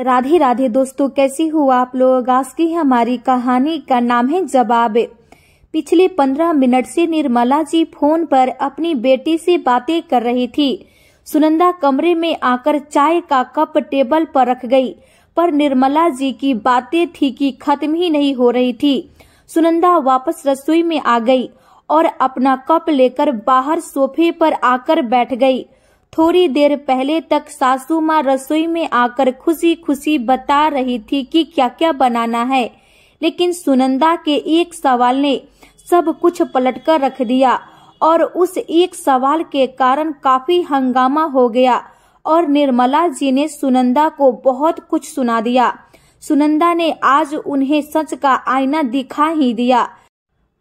राधे राधे दोस्तों कैसी हुआ आप लोग आज की हमारी कहानी का नाम है जवाब पिछले पंद्रह मिनट से निर्मला जी फोन पर अपनी बेटी से बातें कर रही थी सुनंदा कमरे में आकर चाय का कप टेबल पर रख गई पर निर्मला जी की बातें थी कि खत्म ही नहीं हो रही थी सुनंदा वापस रसोई में आ गई और अपना कप लेकर बाहर सोफे पर आकर बैठ गई थोड़ी देर पहले तक सासू माँ रसोई में आकर खुशी खुशी बता रही थी कि क्या क्या बनाना है लेकिन सुनंदा के एक सवाल ने सब कुछ पलट कर रख दिया और उस एक सवाल के कारण काफी हंगामा हो गया और निर्मला जी ने सुनंदा को बहुत कुछ सुना दिया सुनंदा ने आज उन्हें सच का आईना दिखा ही दिया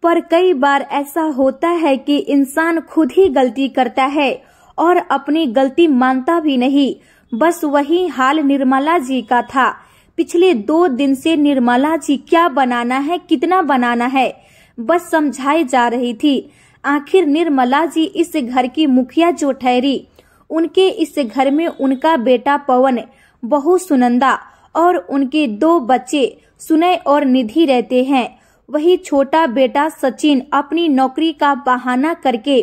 पर कई बार ऐसा होता है कि इंसान खुद ही गलती करता है और अपनी गलती मानता भी नहीं बस वही हाल निर्मला जी का था पिछले दो दिन से निर्मला जी क्या बनाना है कितना बनाना है बस समझाई जा रही थी आखिर निर्मला जी इस घर की मुखिया जो ठहरी उनके इस घर में उनका बेटा पवन बहु सुनंदा और उनके दो बच्चे सुनय और निधि रहते हैं वही छोटा बेटा सचिन अपनी नौकरी का बहाना करके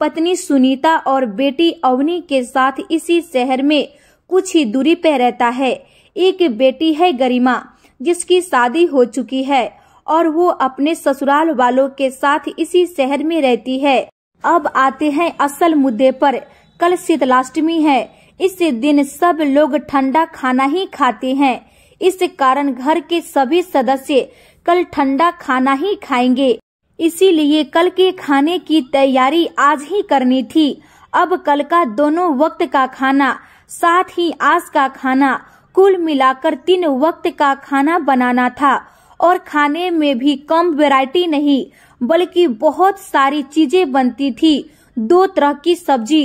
पत्नी सुनीता और बेटी अवनी के साथ इसी शहर में कुछ ही दूरी पर रहता है एक बेटी है गरिमा जिसकी शादी हो चुकी है और वो अपने ससुराल वालों के साथ इसी शहर में रहती है अब आते हैं असल मुद्दे पर कल शीतलाष्टमी है इस दिन सब लोग ठंडा खाना ही खाते हैं इस कारण घर के सभी सदस्य कल ठंडा खाना ही खाएंगे इसीलिए कल के खाने की तैयारी आज ही करनी थी अब कल का दोनों वक्त का खाना साथ ही आज का खाना कुल मिलाकर तीन वक्त का खाना बनाना था और खाने में भी कम वैरायटी नहीं बल्कि बहुत सारी चीजें बनती थी दो तरह की सब्जी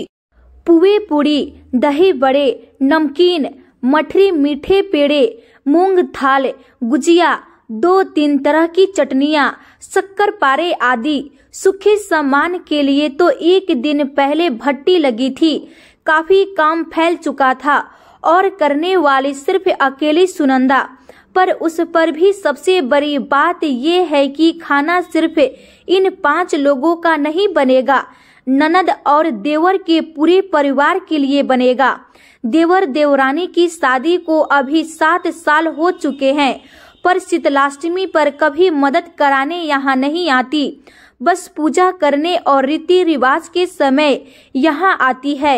पुए पूरी दही बड़े नमकीन मठरी मीठे पेड़े मूंग थाल गुजिया दो तीन तरह की चटनियाँ शक्कर पारे आदि सुखे सामान के लिए तो एक दिन पहले भट्टी लगी थी काफी काम फैल चुका था और करने वाली सिर्फ अकेली सुनंदा पर उस पर भी सबसे बड़ी बात ये है कि खाना सिर्फ इन पांच लोगों का नहीं बनेगा ननद और देवर के पूरे परिवार के लिए बनेगा देवर देवरानी की शादी को अभी सात साल हो चुके हैं पर शीतलाष्टमी पर कभी मदद कराने यहाँ नहीं आती बस पूजा करने और रीति रिवाज के समय यहाँ आती है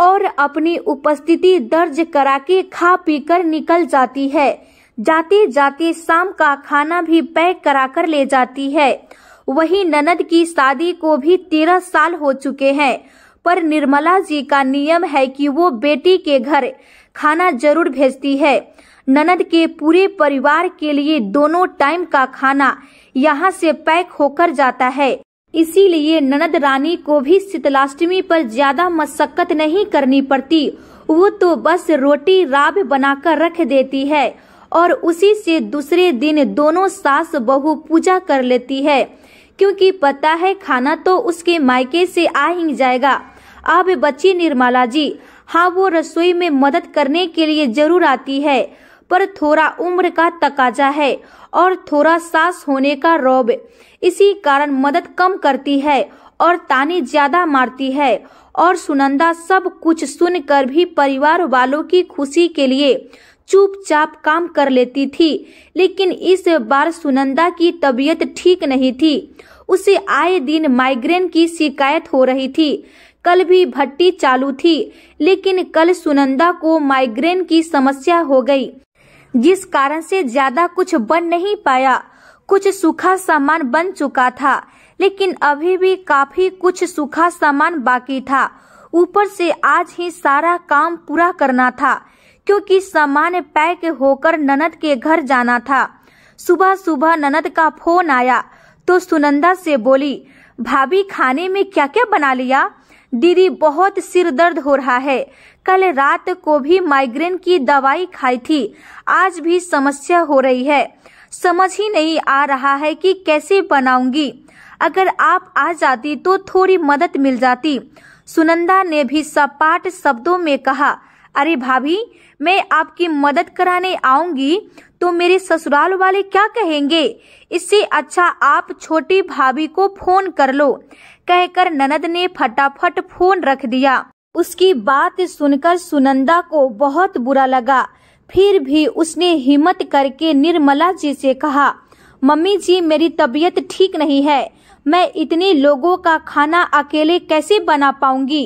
और अपनी उपस्थिति दर्ज करा के खा पी कर निकल जाती है जाते जाते शाम का खाना भी पैक करा कर ले जाती है वही ननद की शादी को भी तेरह साल हो चुके हैं पर निर्मला जी का नियम है कि वो बेटी के घर खाना जरूर भेजती है ननद के पूरे परिवार के लिए दोनों टाइम का खाना यहाँ से पैक होकर जाता है इसीलिए ननद रानी को भी शीतलाष्टमी पर ज्यादा मशक्कत नहीं करनी पड़ती वो तो बस रोटी राब बनाकर रख देती है और उसी से दूसरे दिन दोनों सास बहू पूजा कर लेती है क्योंकि पता है खाना तो उसके मायके से आ ही जाएगा अब बच्ची निर्मला जी हाँ वो रसोई में मदद करने के लिए जरूर आती है पर थोड़ा उम्र का तकाजा है और थोड़ा सास होने का रौब इसी कारण मदद कम करती है और ताने ज्यादा मारती है और सुनंदा सब कुछ सुनकर भी परिवार वालों की खुशी के लिए चुपचाप काम कर लेती थी लेकिन इस बार सुनंदा की तबीयत ठीक नहीं थी उसे आए दिन माइग्रेन की शिकायत हो रही थी कल भी भट्टी चालू थी लेकिन कल सुनंदा को माइग्रेन की समस्या हो गई जिस कारण से ज्यादा कुछ बन नहीं पाया कुछ सूखा सामान बन चुका था लेकिन अभी भी काफी कुछ सूखा सामान बाकी था ऊपर से आज ही सारा काम पूरा करना था क्योंकि सामान पैक होकर ननद के घर जाना था सुबह सुबह ननद का फोन आया तो सुनंदा से बोली भाभी खाने में क्या क्या बना लिया दीदी बहुत सिर दर्द हो रहा है कल रात को भी माइग्रेन की दवाई खाई थी आज भी समस्या हो रही है समझ ही नहीं आ रहा है कि कैसे बनाऊंगी अगर आप आ जाती तो थोड़ी मदद मिल जाती सुनंदा ने भी सपाट शब्दों में कहा अरे भाभी मैं आपकी मदद कराने आऊंगी तो मेरे ससुराल वाले क्या कहेंगे इससे अच्छा आप छोटी भाभी को फोन कर लो कहकर ननद ने फटाफट फोन रख दिया उसकी बात सुनकर सुनंदा को बहुत बुरा लगा फिर भी उसने हिम्मत करके निर्मला जी से कहा मम्मी जी मेरी तबीयत ठीक नहीं है मैं इतने लोगों का खाना अकेले कैसे बना पाऊंगी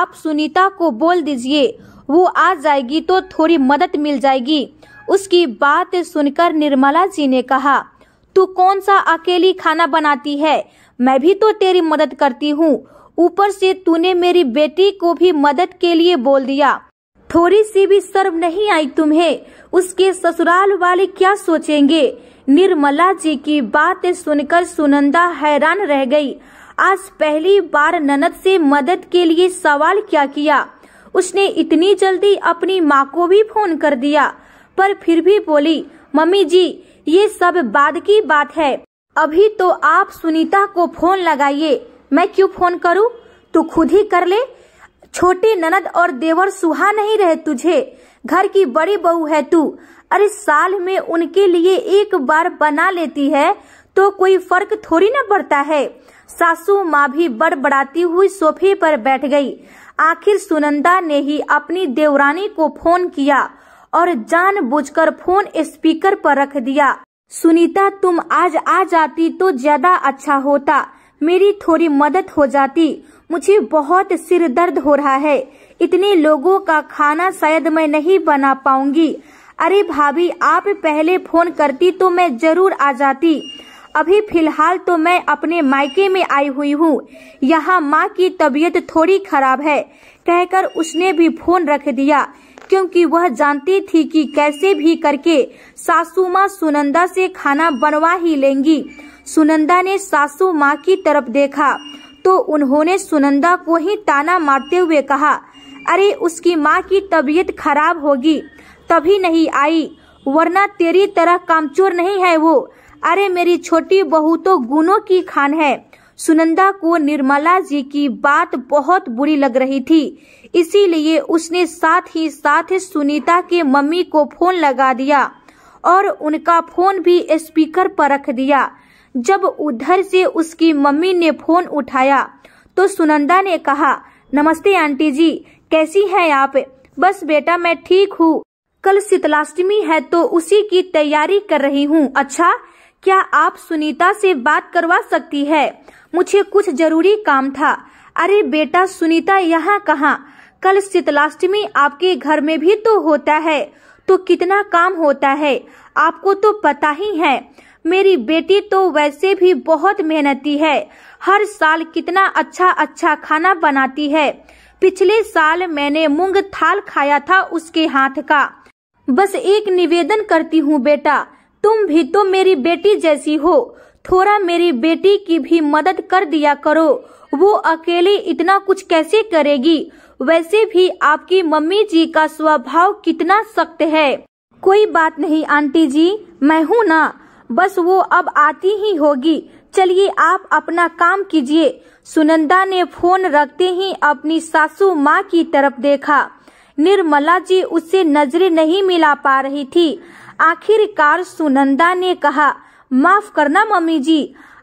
आप सुनीता को बोल दीजिए वो आ जाएगी तो थोड़ी मदद मिल जाएगी उसकी बात सुनकर निर्मला जी ने कहा तू कौन सा अकेली खाना बनाती है मैं भी तो तेरी मदद करती हूँ ऊपर से तूने मेरी बेटी को भी मदद के लिए बोल दिया थोड़ी सी भी शर्म नहीं आई तुम्हें उसके ससुराल वाले क्या सोचेंगे निर्मला जी की बात सुनकर सुनंदा हैरान रह गई आज पहली बार ननद से मदद के लिए सवाल क्या किया उसने इतनी जल्दी अपनी माँ को भी फोन कर दिया पर फिर भी बोली मम्मी जी ये सब बाद की बात है अभी तो आप सुनीता को फोन लगाइए मैं क्यों फोन करूं तू खुद ही कर ले छोटी ननद और देवर सुहा नहीं रहे तुझे घर की बड़ी बहू है तू अरे साल में उनके लिए एक बार बना लेती है तो कोई फर्क थोड़ी ना पड़ता है सासू माँ भी बड़बड़ाती हुई सोफे पर बैठ गई आखिर सुनंदा ने ही अपनी देवरानी को फोन किया और जानबूझकर फोन स्पीकर पर रख दिया सुनीता तुम आज आ जाती तो ज्यादा अच्छा होता मेरी थोड़ी मदद हो जाती मुझे बहुत सिर दर्द हो रहा है इतने लोगों का खाना शायद मैं नहीं बना पाऊंगी अरे भाभी आप पहले फोन करती तो मैं जरूर आ जाती अभी फिलहाल तो मैं अपने मायके में आई हुई हूँ यहाँ माँ की तबीयत थोड़ी खराब है कहकर उसने भी फोन रख दिया क्योंकि वह जानती थी कि कैसे भी करके सासू माँ सुनंदा से खाना बनवा ही लेंगी सुनंदा ने सासू माँ की तरफ देखा तो उन्होंने सुनंदा को ही ताना मारते हुए कहा अरे उसकी माँ की तबीयत खराब होगी तभी नहीं आई वरना तेरी तरह कामचोर नहीं है वो अरे मेरी छोटी बहू तो गुनों की खान है सुनंदा को निर्मला जी की बात बहुत बुरी लग रही थी इसीलिए उसने साथ ही साथ सुनीता के मम्मी को फोन लगा दिया और उनका फोन भी स्पीकर पर रख दिया जब उधर से उसकी मम्मी ने फोन उठाया तो सुनंदा ने कहा नमस्ते आंटी जी कैसी हैं आप बस बेटा मैं ठीक हूँ कल शीतलाष्टमी है तो उसी की तैयारी कर रही हूँ अच्छा क्या आप सुनीता से बात करवा सकती है मुझे कुछ जरूरी काम था अरे बेटा सुनीता यहाँ कहाँ कल शीतलाष्टमी आपके घर में भी तो होता है तो कितना काम होता है आपको तो पता ही है मेरी बेटी तो वैसे भी बहुत मेहनती है हर साल कितना अच्छा अच्छा खाना बनाती है पिछले साल मैंने मूंग थाल खाया था उसके हाथ का बस एक निवेदन करती हूँ बेटा तुम भी तो मेरी बेटी जैसी हो थोड़ा मेरी बेटी की भी मदद कर दिया करो वो अकेले इतना कुछ कैसे करेगी वैसे भी आपकी मम्मी जी का स्वभाव कितना सख्त है कोई बात नहीं आंटी जी मैं हूँ ना बस वो अब आती ही होगी चलिए आप अपना काम कीजिए सुनंदा ने फोन रखते ही अपनी सासू माँ की तरफ देखा निर्मला जी उससे नजरें नहीं मिला पा रही थी आखिरकार सुनंदा ने कहा माफ करना मम्मी जी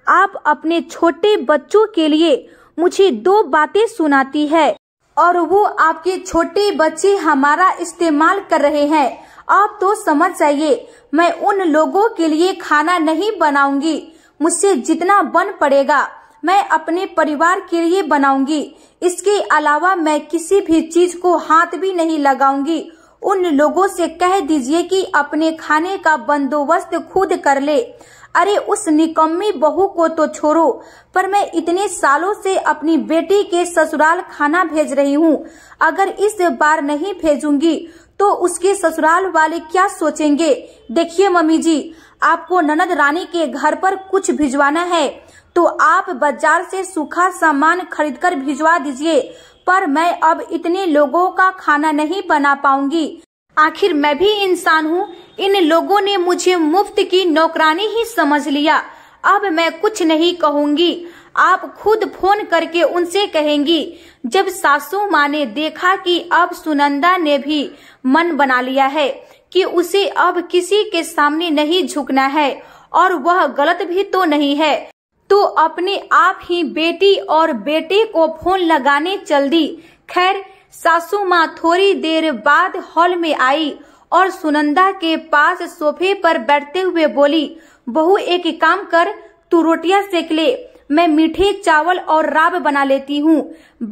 आप अपने छोटे बच्चों के लिए मुझे दो बातें सुनाती है और वो आपके छोटे बच्चे हमारा इस्तेमाल कर रहे हैं आप तो समझ जाइए मैं उन लोगों के लिए खाना नहीं बनाऊंगी मुझसे जितना बन पड़ेगा मैं अपने परिवार के लिए बनाऊंगी इसके अलावा मैं किसी भी चीज को हाथ भी नहीं लगाऊंगी उन लोगों से कह दीजिए कि अपने खाने का बंदोबस्त खुद कर ले अरे उस निकम्मी बहू को तो छोड़ो पर मैं इतने सालों से अपनी बेटी के ससुराल खाना भेज रही हूँ अगर इस बार नहीं भेजूंगी तो उसके ससुराल वाले क्या सोचेंगे देखिए मम्मी जी आपको ननद रानी के घर पर कुछ भिजवाना है तो आप बाजार से सूखा सामान खरीदकर भिजवा दीजिए पर मैं अब इतने लोगों का खाना नहीं बना पाऊंगी आखिर मैं भी इंसान हूँ इन लोगों ने मुझे मुफ्त की नौकरानी ही समझ लिया अब मैं कुछ नहीं कहूँगी आप खुद फोन करके उनसे कहेंगी जब सासू माँ ने देखा कि अब सुनंदा ने भी मन बना लिया है कि उसे अब किसी के सामने नहीं झुकना है और वह गलत भी तो नहीं है तो अपने आप ही बेटी और बेटे को फोन लगाने चल दी खैर सासू माँ थोड़ी देर बाद हॉल में आई और सुनंदा के पास सोफे पर बैठते हुए बोली बहू एक काम कर तू रोटियां सेक ले मैं मीठे चावल और राब बना लेती हूँ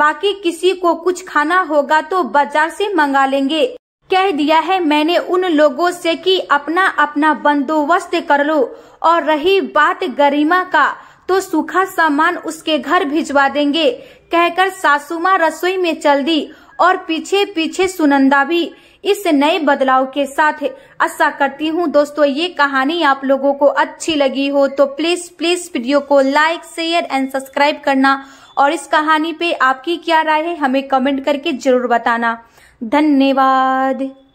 बाकी किसी को कुछ खाना होगा तो बाजार से मंगा लेंगे कह दिया है मैंने उन लोगों से कि अपना अपना बंदोबस्त कर लो और रही बात गरिमा का तो सूखा सामान उसके घर भिजवा देंगे कहकर सासू माँ रसोई में चल दी और पीछे पीछे सुनंदा भी इस नए बदलाव के साथ आशा करती हूँ दोस्तों ये कहानी आप लोगों को अच्छी लगी हो तो प्लीज प्लीज वीडियो को लाइक शेयर एंड सब्सक्राइब करना और इस कहानी पे आपकी क्या राय है हमें कमेंट करके जरूर बताना धन्यवाद